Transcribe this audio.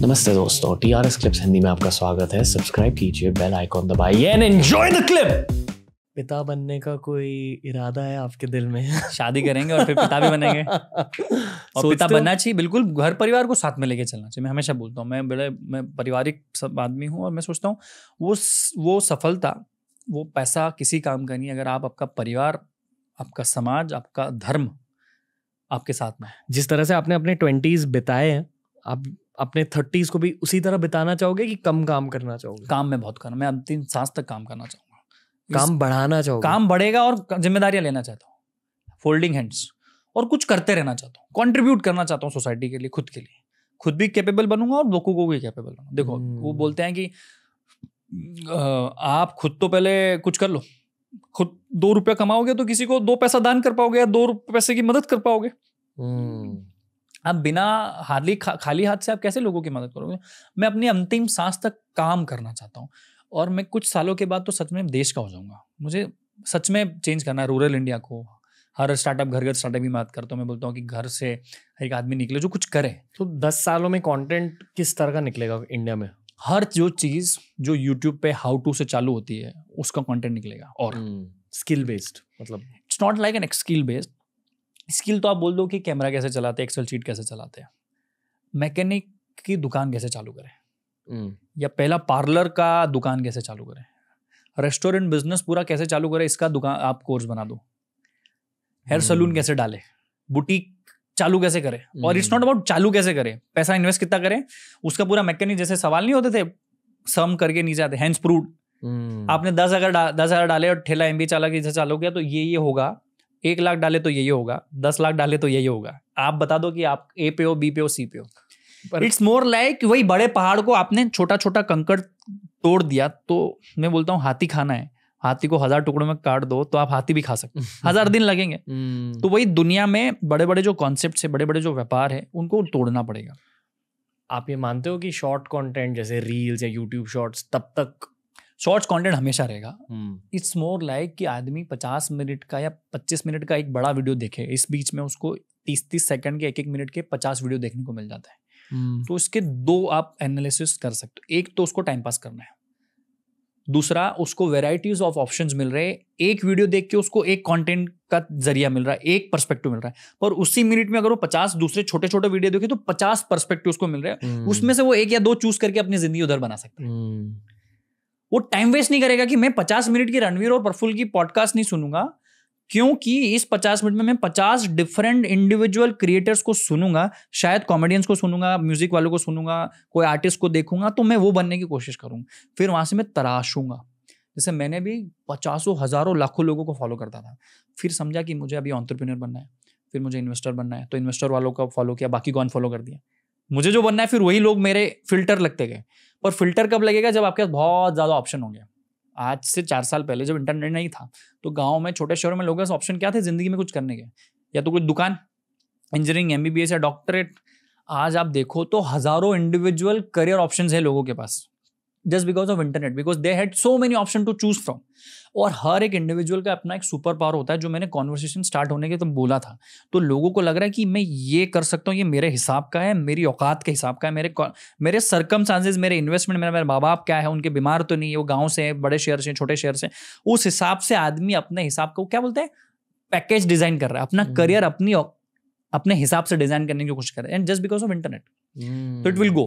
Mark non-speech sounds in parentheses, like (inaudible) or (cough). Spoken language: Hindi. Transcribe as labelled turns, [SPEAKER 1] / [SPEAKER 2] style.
[SPEAKER 1] नमस्ते दोस्तों T R S clips Hindi में आपका स्वागत है सब्सक्राइब कीजिए बेल आइकॉन दबाइए एंड एंजॉय द क्लिप पिता बनने का कोई इरादा है आपके दिल में शादी करेंगे और फिर पिता भी बनेंगे (laughs)
[SPEAKER 2] और पिता बनना
[SPEAKER 1] चाहिए बिल्कुल घर परिवार को साथ में लेके चलना चाहिए मैं हमेशा बोलता हूँ मैं बड़े मैं पारिवारिक सब आदमी हूँ और मैं सोचता हूँ वो वो सफलता वो पैसा किसी काम का नहीं अगर आप आपका परिवार आपका समाज आपका धर्म आपके साथ में जिस तरह से आपने अपने ट्वेंटीज़ बिताए हैं आप अपने थर्टीज को भी उसी तरह बिताना चाहोगे कि कम काम करना चाहोगे काम में बहुत करना मैं अंतिम सांस तक काम करना चाहूंगा काम बढ़ाना चाहूंगा काम बढ़ेगा और जिम्मेदारियां लेना चाहता हूँ फोल्डिंग हैंड्स और कुछ करते रहना चाहता हूँ कॉन्ट्रीब्यूट करना चाहता हूँ सोसाइटी के लिए खुद के लिए खुद भी कैपेबल बनूंगा और लोगों को भी कैपेबल बनूंगा देखो हम्म। वो बोलते हैं कि आप खुद तो पहले कुछ कर लो खुद दो रुपया कमाओगे तो किसी को दो पैसा दान कर पाओगे या दो पैसे की मदद कर पाओगे हम्म। आप बिना हार्ली खा, खाली हाथ से आप कैसे लोगों की मदद करोगे मैं अपनी अंतिम सांस तक काम करना चाहता हूँ और मैं कुछ सालों के बाद तो सच में देश का हो जाऊँगा मुझे सच में चेंज करना है रूरल इंडिया को हर स्टार्टअप घर घर स्टार्टअप की बात करता हूँ मैं बोलता हूँ कि घर से एक आदमी निकले जो कुछ करे तो दस सालों में कॉन्टेंट किस तरह का निकलेगा इंडिया में हर जो चीज़ जो यूट्यूब पे हाउ टू से चालू होती है उसका कॉन्टेंट निकलेगा और स्किल hmm. बेस्ड मतलब it's not like an skill based skill तो आप बोल दो कि कैमरा कैसे चलाते हैं एक्सेल शीट कैसे चलाते हैं मैकेनिक की दुकान कैसे चालू करें हम्म। या पहला पार्लर का दुकान कैसे चालू करें रेस्टोरेंट बिजनेस पूरा कैसे चालू करें इसका दुकान आप कोर्स बना दो हेयर हम्म। सलून कैसे डाले बुटीक चालू कैसे करें और इट्स नॉट अबाउट चालू कैसे करें पैसा इन्वेस्ट कितना करें उसका पूरा मैकेनिक जैसे सवाल नहीं होते थे सम करके नीचे आते हैंड्स हम्म। प्रूड आपने दस अगर दस हजार डाले और ठेला एमबी चाला जैसे चालू किया तो ये ये होगा एक लाख डाले तो यही होगा दस लाख डाले तो यही होगा आप बता दो कि आप ए पे हो बी पे हो सी पे हो इट्स मोर लाइक वही बड़े पहाड़ को आपने छोटा छोटा कंकड़ तोड़ दिया तो मैं बोलता हूँ हाथी खाना है हाथी को हजार टुकड़ों में काट दो तो आप हाथी भी खा सकते (laughs) हजार दिन लगेंगे हम्म। तो वही दुनिया में बड़े बड़े जो कॉन्सेप्ट बड़े बड़े जो व्यापार है उनको तोड़ना पड़ेगा आप ये मानते हो कि शॉर्ट कंटेंट जैसे रील्स या यूट्यूब शॉर्ट्स तब तक शॉर्ट्स कंटेंट हमेशा रहेगा इट्स मोर लाइक कि आदमी पचास मिनट का या पच्चीस मिनट का एक बड़ा वीडियो देखे इस बीच में उसको तीस तीस सेकंड के एक एक मिनट के पचास वीडियो देखने को मिल जाता है हम्म। तो इसके दो आप एनालिसिस कर सकते हो एक तो उसको टाइम पास करना है दूसरा उसको वेराइटीज ऑफ ऑप्शन मिल रहे एक वीडियो देख के उसको एक कॉन्टेंट का जरिया मिल रहा है एक परस्पेक्टिव मिल रहा है पर उसी मिनट में अगर वो पचास दूसरे छोटे छोटे वीडियो देखे तो पचास परस्पेक्टिव उसको मिल रहा है हम्म। उसमें से वो एक या दो चूज करके अपनी जिंदगी उधर बना सकते हैं हम्म। वो टाइम वेस्ट नहीं करेगा कि मैं पचास मिनट की रणवीर और प्रफुल की पॉडकास्ट नहीं सुनूंगा क्योंकि इस पचास मिनट में मैं पचास डिफरेंट इंडिविजुअल क्रिएटर्स को सुनूंगा शायद कॉमेडियंस को सुनूंगा म्यूजिक वालों को सुनूंगा कोई आर्टिस्ट को देखूंगा तो मैं वो बनने की कोशिश करूंगा फिर वहां से मैं तराशूंगा जैसे मैंने भी पचासों हज़ारों लाखों लोगों को फॉलो करता था फिर समझा कि मुझे अभी ऑन्टरप्रीनियर बनना है फिर मुझे इन्वेस्टर बनना है तो इन्वेस्टर वालों का फॉलो किया बाकी कौन फॉलो कर दिया मुझे जो बनना है फिर वही लोग मेरे फिल्टर लगते गए पर फिल्टर कब लगेगा जब आपके पास बहुत ज़्यादा ऑप्शन होंगे आज से चार साल पहले जब इंटरनेट नहीं था तो गाँव में छोटे शहरों में लोगों के ऑप्शन क्या थे ज़िंदगी में कुछ करने के या तो कुछ दुकान इंजीनियरिंग एम या डॉक्टरेट आज आप देखो तो हज़ारों इंडिविजुअल करियर ऑप्शन है लोगों के पास just because of internet because they had so many option to choose from और हर एक इंडिविजुअल का अपना एक सुपर पावर होता है जो मैंने कॉन्वर्सेशन स्टार्ट होने के तो बोला था तो लोगों को लग रहा है कि मैं ये कर सकता हूँ ये मेरे हिसाब का है मेरी औकात के हिसाब का है मेरे मेरे सरकम चांसेज मेरे इन्वेस्टमेंट मेरे मेरे माँ बाप क्या है उनके बीमार तो नहीं है वो गाँव से है बड़े शहर से छोटे शहर से उस हिसाब से आदमी अपने हिसाब को क्या बोलते हैं पैकेज डिजाइन कर रहा है अपना करियर हम्म। अपनी अपने हिसाब से डिजाइन करने की कोशिश कर रहे हैं and just because of internet तो इट विल गो